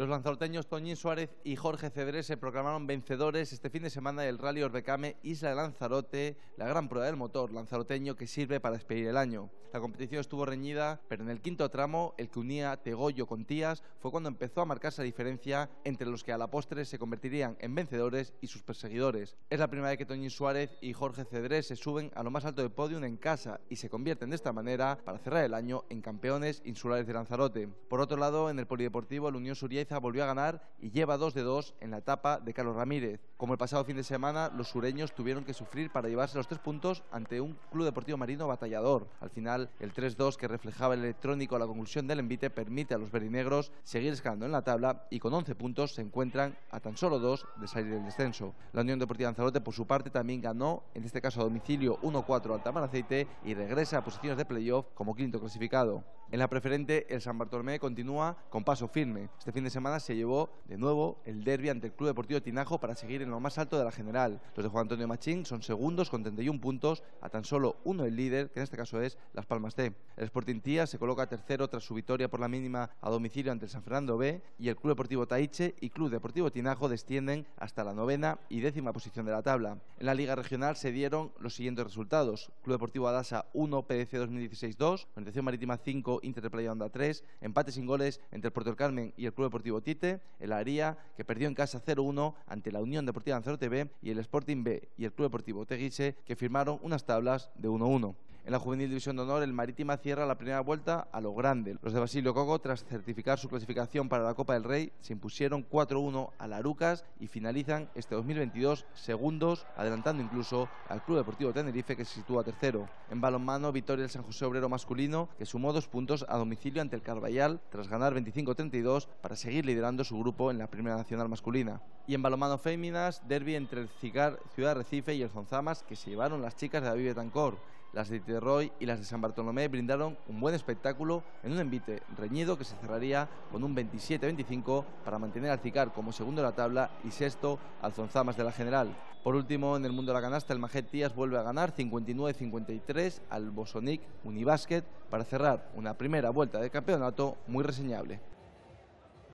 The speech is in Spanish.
Los lanzaroteños Toñín Suárez y Jorge Cedrés se proclamaron vencedores este fin de semana del Rally Orbecame Isla de Lanzarote, la gran prueba del motor lanzaroteño que sirve para despedir el año. La competición estuvo reñida, pero en el quinto tramo, el que unía Tegoyo con Tías, fue cuando empezó a marcarse la diferencia entre los que a la postre se convertirían en vencedores y sus perseguidores. Es la primera vez que Toñín Suárez y Jorge Cedrés se suben a lo más alto del podium en casa y se convierten de esta manera para cerrar el año en campeones insulares de Lanzarote. Por otro lado, en el Polideportivo, el Unión Suriez volvió a ganar y lleva 2 de 2 en la etapa de Carlos Ramírez. Como el pasado fin de semana, los sureños tuvieron que sufrir para llevarse los tres puntos ante un Club Deportivo Marino batallador. Al final, el 3-2 que reflejaba el electrónico a la conclusión del envite permite a los verinegros seguir escalando en la tabla y con 11 puntos se encuentran a tan solo dos de salir del descenso. La Unión Deportiva Lanzarote, por su parte, también ganó, en este caso a domicilio 1-4 al Tamar Aceite y regresa a posiciones de playoff como quinto clasificado. En la preferente, el San Bartolomé continúa con paso firme. Este fin de semana se llevó de nuevo el derby ante el Club Deportivo Tinajo para seguir en lo más alto de la general. Los de Juan Antonio Machín son segundos con 31 puntos, a tan solo uno el líder, que en este caso es Las Palmas T. El Sporting Tía se coloca tercero tras su victoria por la mínima a domicilio ante el San Fernando B y el Club Deportivo Taiche y Club Deportivo Tinajo descienden hasta la novena y décima posición de la tabla. En la Liga Regional se dieron los siguientes resultados. Club Deportivo Adasa 1, PDC 2016 2, Organización Marítima 5 Playa Onda 3, empate sin goles entre el Puerto del Carmen y el Club Deportivo Tite, el Aría, que perdió en casa 0-1 ante la Unión Deportiva Lanzarote B y el Sporting B y el Club Deportivo Teguise, que firmaron unas tablas de 1-1. En la Juvenil División de Honor, el Marítima cierra la primera vuelta a lo grande. Los de Basilio Coco, tras certificar su clasificación para la Copa del Rey, se impusieron 4-1 a Larucas y finalizan este 2022 segundos, adelantando incluso al Club Deportivo Tenerife, que se sitúa tercero. En balonmano, victoria del San José Obrero masculino, que sumó dos puntos a domicilio ante el Carvallal, tras ganar 25-32 para seguir liderando su grupo en la Primera Nacional masculina. Y en balonmano féminas, derby entre el Cigar Ciudad Recife y el Zonzamas, que se llevaron las chicas de David Tancor las de Itteroy y las de San Bartolomé brindaron un buen espectáculo en un envite reñido que se cerraría con un 27-25 para mantener al Cicar como segundo de la tabla y sexto al Zonzamas de la General. Por último, en el mundo de la canasta, el Majet Díaz vuelve a ganar 59-53 al Bosonic Unibasket para cerrar una primera vuelta de campeonato muy reseñable.